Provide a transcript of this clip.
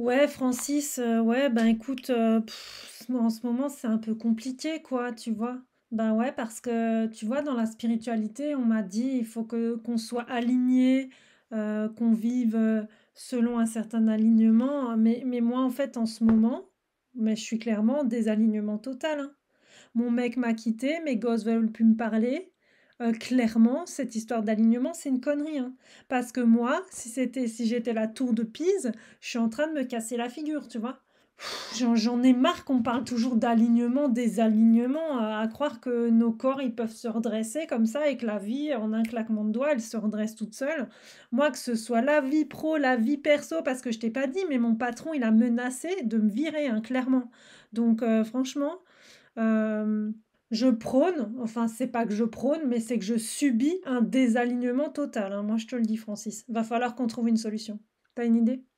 Ouais, Francis, euh, ouais, ben écoute, euh, en ce moment, c'est un peu compliqué, quoi, tu vois. Ben ouais, parce que, tu vois, dans la spiritualité, on m'a dit, il faut que qu'on soit aligné, euh, qu'on vive selon un certain alignement. Mais, moi, en fait, en ce moment, mais je suis clairement en désalignement total. Hein. Mon mec m'a quitté, mes gosses veulent plus me parler. Euh, clairement, cette histoire d'alignement, c'est une connerie. Hein. Parce que moi, si c'était, si j'étais la tour de Pise, je suis en train de me casser la figure, tu vois. J'en ai marre qu'on parle toujours d'alignement, des alignements, à croire que nos corps ils peuvent se redresser comme ça et que la vie en un claquement de doigts elle se redresse toute seule. Moi que ce soit la vie pro, la vie perso, parce que je t'ai pas dit, mais mon patron il a menacé de me virer hein, clairement. Donc euh, franchement, euh, je prône, enfin c'est pas que je prône, mais c'est que je subis un désalignement total. Hein. Moi je te le dis Francis, va falloir qu'on trouve une solution. T'as une idée